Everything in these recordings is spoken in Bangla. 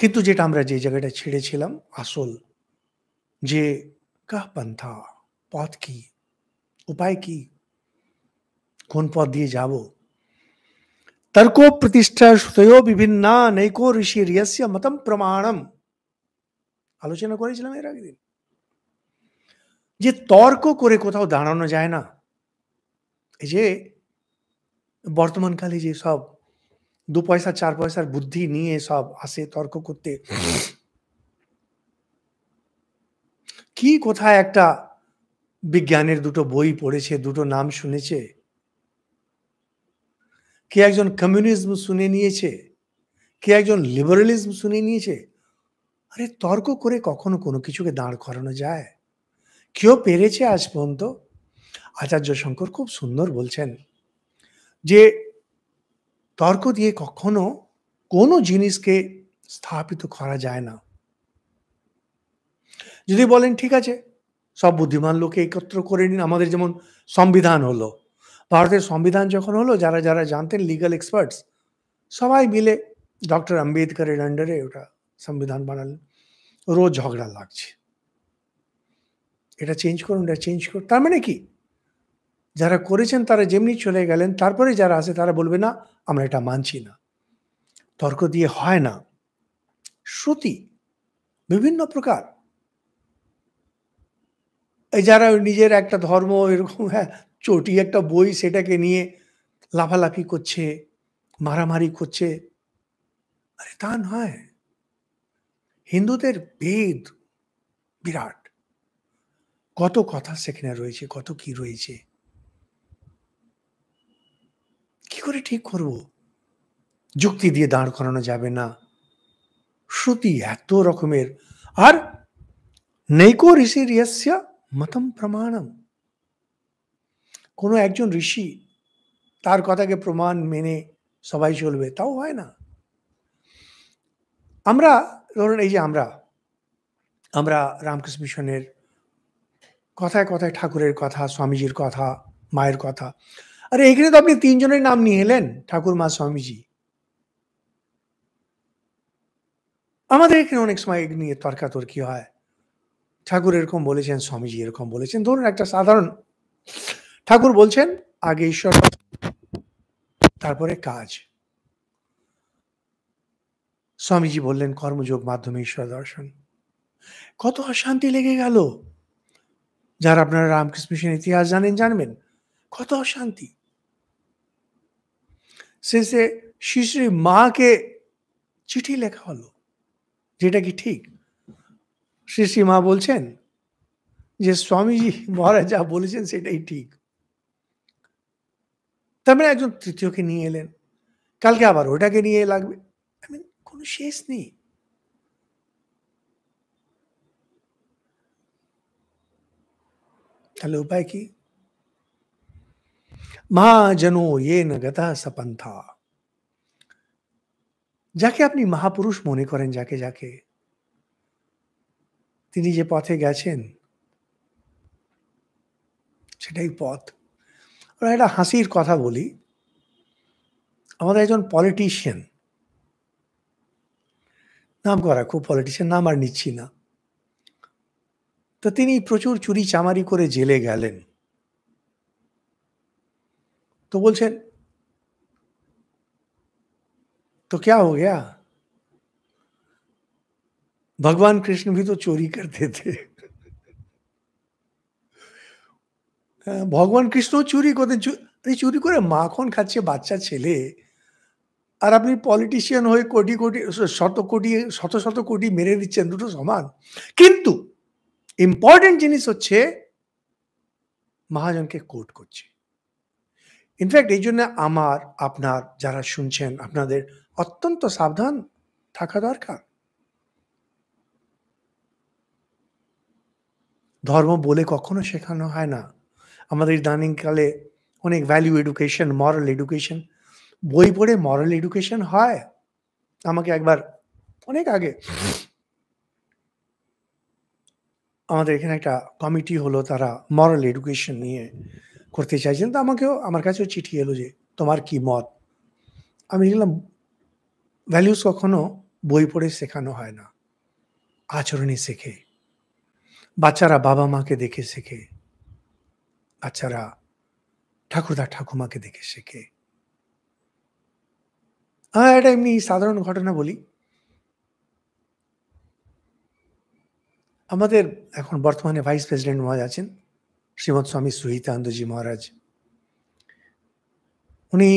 কিন্তু যেটা আমরা যে জায়গাটা ছেড়েছিলাম আসল যে কাহ পন্থা পথ কি উপায় কি কোন পথ দিয়ে যাব তর্ক প্রতিষ্ঠা শ্রুতয় বিভিন্ন নৈকো ঋষি রিয়স্য মতম প্রমাণম আলোচনা করেছিলাম এর আগের দিন যে তর্ক করে কোথাও দাঁড়ানো যায় না এই যে বর্তমানকালে যে সব দু পয়সা চার পয়সার বুদ্ধি নিয়ে সব আসে তর্ক করতে কি কোথায় একটা বিজ্ঞানের দুটো বই পড়েছে দুটো নাম শুনেছে কে একজন কমিউনিজম শুনে নিয়েছে কে একজন লিবারেলিজম শুনে নিয়েছে আরে তর্ক করে কখনো কোনো কিছুকে দাঁড় করানো যায় কেউ পেরেছে আজ পর্যন্ত আচার্য শঙ্কর খুব সুন্দর বলছেন যে তর্ক দিয়ে কখনো কোনো জিনিসকে স্থাপিত করা যায় না যদি বলেন ঠিক আছে সব বুদ্ধিমান লোকে একত্র করে নিন আমাদের যেমন সংবিধান হলো ভারতের সংবিধান যখন হলো যারা যারা জানতেন লিগাল এক্সপার্টস সবাই মিলে ডক্টর আম্বেদকরের আন্ডারে ওটা সংবিধান বানালেন রোজ ঝগড়া লাগছে এটা চেঞ্জ করুন এটা চেঞ্জ করুন তার মানে কি যারা করেছেন তারা যেমনি চলে গেলেন তারপরে যারা আছে তারা বলবে না আমরা এটা মানছি না তর্ক দিয়ে হয় না শ্রুতি বিভিন্ন প্রকার এই যারা নিজের একটা ধর্ম এরকম হ্যাঁ চটি একটা বই সেটাকে নিয়ে লাফালাফি করছে মারামারি করছে আরে তা নয় হিন্দুদের বেদ বিরাট কত কথা সেখানে রয়েছে কত কি রয়েছে করে ঠিক করব যুক্তি দিয়ে দাঁড় করানো যাবে না শ্রুতি এত রকমের আর নেইকো ঋষি রিয়াস্যা মতম প্রমাণম কোনো একজন ঋষি তার কথাকে প্রমাণ মেনে সবাই চলবে তাও হয় না আমরা ধরুন এই যে আমরা আমরা রামকৃষ্ণ মিশনের কথায় কথায় ঠাকুরের কথা স্বামীজির কথা মায়ের কথা আরে এখানে তো আপনি তিনজনের নাম নিয়ে এলেন ঠাকুর মা স্বামীজি আমাদের এখানে অনেক সময় নিয়ে তর্কাতর্কি হয় ঠাকুর এরকম বলেছেন স্বামীজি এরকম বলেছেন ধরুন একটা সাধারণ ঠাকুর বলছেন আগে ঈশ্বর তারপরে কাজ স্বামীজি বললেন কর্মযোগ মাধ্যমে ঈশ্বর দর্শন কত অশান্তি লেগে গেল যারা আপনারা রামকৃষ্ণ মিশন ইতিহাস জানেন জানবেন কত অশান্তি ᱥិᱥិ シュシュ 마কে চিঠি লেখালো যেটা কি ঠিক শ্রী সীমা বলছেন যে স্বামীজি মহারাজ যা বলছেন সেটা ঠিক তোমরা একদম তৃতীয় কে নিয়ে নেন কালকে আবার ওটাকে নিয়ে লাগবে আই মিন কোনো শেষ নেই তাহলে বাইকি মহাজনো ইয়ে নগতা সপন্থা যাকে আপনি মহাপুরুষ মনে করেন যাকে যাকে তিনি যে পথে গেছেন সেটাই পথ আমরা একটা হাসির কথা বলি আমাদের একজন পলিটিশিয়ান নাম করা খুব পলিটিশিয়ান নাম আর নিচ্ছি না তো তিনি প্রচুর চুরি চামারি করে জেলে গেলেন তো বলছেন তো क्या हो गया भगवान कृष्ण भी तो चोरी करते थे ভগবান কৃষ্ণ চুরি করতেন আরে চুরি করে মাখন খাচ্ছে বাচ্চা ছেলে আর আপনি পলিটিশিয়ান হয়ে কোটি কোটি শত কোটি শত শত কোটি মেরে দিচ্ছেন দুটো সমান কিন্তু ইম্পর্টেন্ট জিনিস হচ্ছে মহাজনকে কোর্ট করছে ইনফ্যাক্ট এই জন্য আমার আপনার যারা শুনছেন আপনাদের অত্যন্ত সাবধান থাকা দরকার ধর্ম বলে কখনো শেখানো হয় না আমাদের ইদানিংকালে অনেক ভ্যালু এডুকেশন মরাল এডুকেশন বই পড়ে মরাল এডুকেশন হয় আমাকে একবার অনেক আগে আমাদের এখানে একটা কমিটি হলো তারা মরাল এডুকেশন নিয়ে করতে চাইছেন তো আমাকেও আমার কাছেও চিঠি এলো যে তোমার কি মত আমি দেখলাম ভ্যালিউস কখনো বই পড়ে শেখানো হয় না আচরণে শেখে বাচ্চারা বাবা মাকে দেখে শেখে বাচ্চারা ঠাকুরদা ঠাকুমাকে দেখে শেখে হ্যাঁ এটা এমনি সাধারণ ঘটনা বলি আমাদের এখন বর্তমানে ভাইস প্রেসিডেন্ট মহাজ আছেন শ্রীমৎ স্বামী সুহিতানন্দজি মহারাজ উনি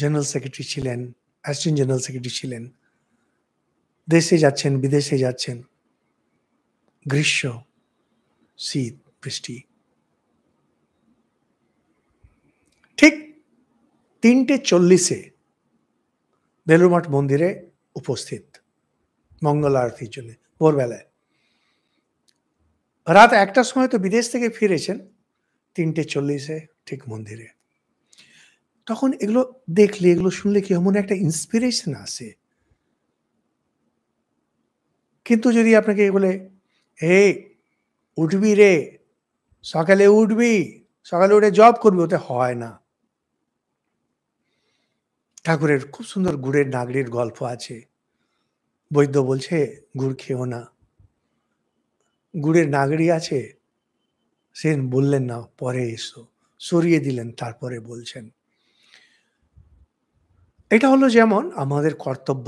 জেনারেল সেক্রেটারি ছিলেন অ্যাসিস্ট্যান্ট জেনারেল সেক্রেটারি ছিলেন দেশে যাচ্ছেন বিদেশে যাচ্ছেন গ্রীষ্ম শীত বৃষ্টি ঠিক তিনটে চল্লিশে বেলুমাঠ মন্দিরে উপস্থিত মঙ্গল আরতির জন্য ভোরবেলায় রাত একটার সময় তো বিদেশ থেকে ফিরেছেন তিনটে চল্লিশে ঠিক মন্দিরে তখন এগুলো দেখলে এগুলো শুনলে কি মনে একটা ইন্সপিরেশন আসে কিন্তু যদি আপনাকে বলে হে উঠবি রে সকালে উঠবি সকালে উঠে জব করবি ওতে হয় না ঠাকুরের খুব সুন্দর গুড়ের নাগরির গল্প আছে বৈদ্য বলছে গুড় খেও না গুড়ের নাগড়ি আছে সেন বললেন না পরে এসো সরিয়ে দিলেন তারপরে বলছেন এটা হলো যেমন আমাদের কর্তব্য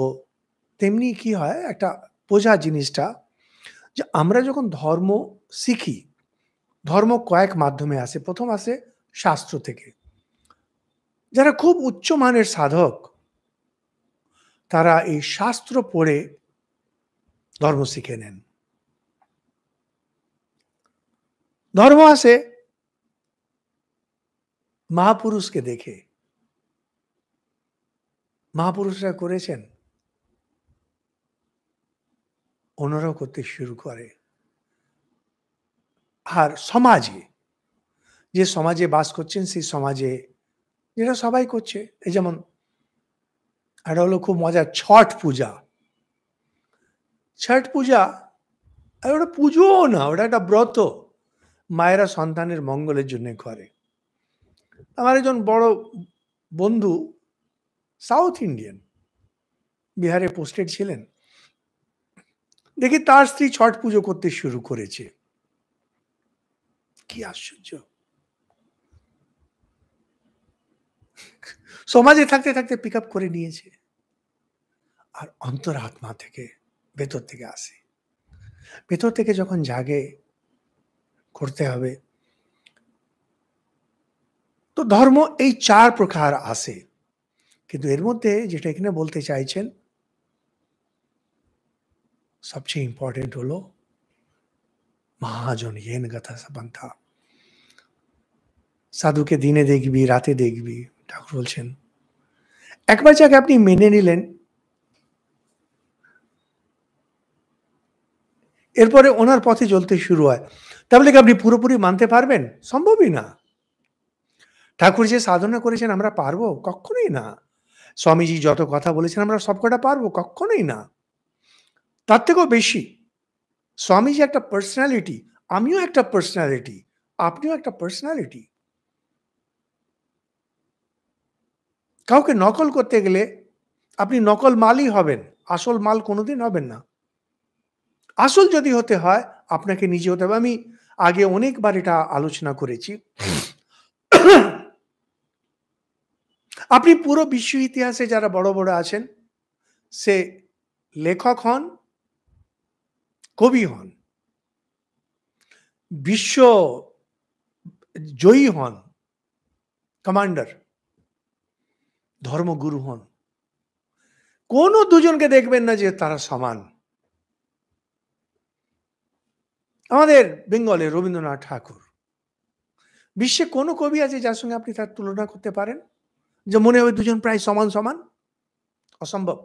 তেমনি কি হয় একটা বোঝা জিনিসটা যে আমরা যখন ধর্ম শিখি ধর্ম কয়েক মাধ্যমে আসে প্রথম আসে শাস্ত্র থেকে যারা খুব উচ্চ মানের সাধক তারা এই শাস্ত্র পড়ে ধর্ম শিখে নেন ধর্ম আছে মহাপুরুষকে দেখে মহাপুরুষরা করেছেন ওনারাও করতে শুরু করে আর সমাজে যে সমাজে বাস করছেন সেই সমাজে যেটা সবাই করছে এই যেমন এটা হলো খুব মজার ছট পূজা ছট পূজা আর ওটা পুজোও না ওটা একটা ব্রত মায়েরা সন্তানের মঙ্গলের জন্য করে আমার একজন বড় বন্ধু সাউথ ইন্ডিয়ান বিহারে পোস্টেড ছিলেন দেখি তার স্ত্রী ছট পুজো করতে শুরু করেছে কি আশ্চর্য সমাজে থাকতে থাকতে পিক আপ করে নিয়েছে আর অন্তরাত্মা থেকে ভেতর থেকে আসে ভেতর থেকে যখন জাগে कुर्ते आवे तो धर्म এই চার প্রকার আছে কিন্তু এর মধ্যে যেটা এখনে বলতে চাইছেন সবচেয়ে ইম্পর্টেন্ট হলো মহাজন এইন কথা সবন تھا সাধু কে dine dekhbi rate dekhbi ঠাকুর বলছেন একবার যাক আপনি মেনে নেন এরপরে ওনার পথে চলতে শুরু হয় তাহলে মানে কি আপনি পুরোপুরি মানতে পারবেন সম্ভবই না ঠাকুর যে সাধনা করেছেন আমরা পারবো কখনোই না স্বামীজি যত কথা বলেছেন আমরা সবকটা পারবো কখনোই না তার থেকেও বেশি স্বামীজি একটা পার্সোনালিটি আমিও একটা পার্সোনালিটি আপনিও একটা পার্সোনালিটি কাউকে নকল করতে গেলে আপনি নকল মালই হবেন আসল মাল কোনোদিন হবেন না আসল যদি হতে হয় আপনাকে নিজে হতে হবে আমি আগে অনেকবার এটা আলোচনা করেছি আপনি পুরো বিশ্ব ইতিহাসে যারা বড় বড় আছেন সে লেখক হন কবি হন বিশ্ব জয়ী হন কমান্ডার ধর্মগুরু হন কোনো দুজনকে দেখবেন না যে তারা সমান আমাদের বেঙ্গলে রবীন্দ্রনাথ ঠাকুর বিশ্বে কোনো কবি আছে যার সঙ্গে আপনি তার তুলনা করতে পারেন যে মনে হবে দুজন প্রায় সমান সমান অসম্ভব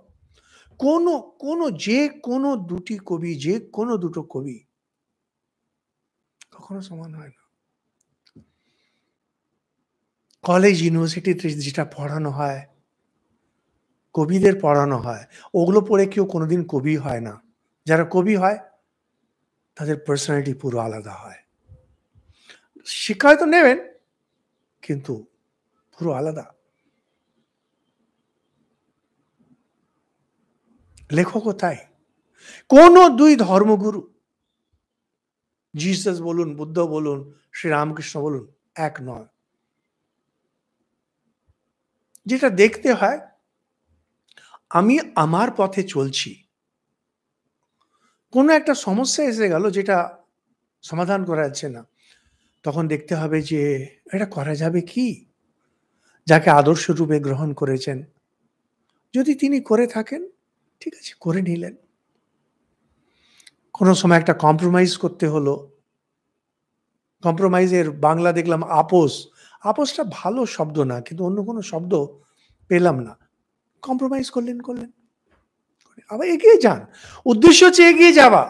কোনো কোনো যে কোনো দুটি কবি যে কোনো দুটো কবি কখনো সমান হয় না কলেজ ইউনিভার্সিটিতে যেটা পড়ানো হয় কবিদের পড়ানো হয় ওগুলো পড়ে কেউ কোনোদিন কবি হয় না যারা কবি হয় তাদের পার্সোনালিটি পুরো আলাদা হয় শিক্ষা হয়তো নেবেন কিন্তু পুরো আলাদা লেখকও তাই কোন দুই ধর্মগুরু জিসাস বলুন বুদ্ধ বলুন শ্রীরামকৃষ্ণ বলুন এক নয় যেটা দেখতে হয় আমি আমার পথে চলছি কোনো একটা সমস্যা এসে গেল যেটা সমাধান করা যাচ্ছে না তখন দেখতে হবে যে এটা করা যাবে কি যাকে আদর্শ রূপে গ্রহণ করেছেন যদি তিনি করে থাকেন ঠিক আছে করে নিলেন কোনো সময় একটা কম্প্রোমাইজ করতে হলো কম্প্রোমাইজের বাংলা দেখলাম আপোষ আপোষটা ভালো শব্দ না কিন্তু অন্য কোনো শব্দ পেলাম না কম্প্রোমাইজ করলেন করলেন করে আবার এগিয়ে যান উদ্দেশ্য হচ্ছে এগিয়ে যাওয়া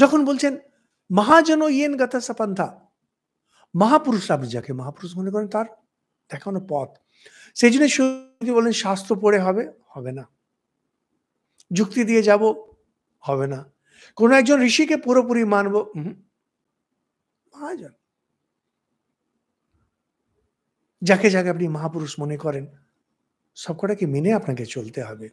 যখন বলছেন মহাজন ইয়েন গাথা সাপান্থা মহাপুরুষ আপনি যাকে মহাপুরুষ মনে করেন তার দেখানো পথ সেই জন্য যদি বলেন শাস্ত্র পড়ে হবে হবে না যুক্তি দিয়ে যাব হবে না কোন একজন ঋষিকে পুরোপুরি মানব মহাজন যাকে যাকে আপনি মহাপুরুষ মনে করেন সবকটাকে মেনে আপনাকে চলতে হবে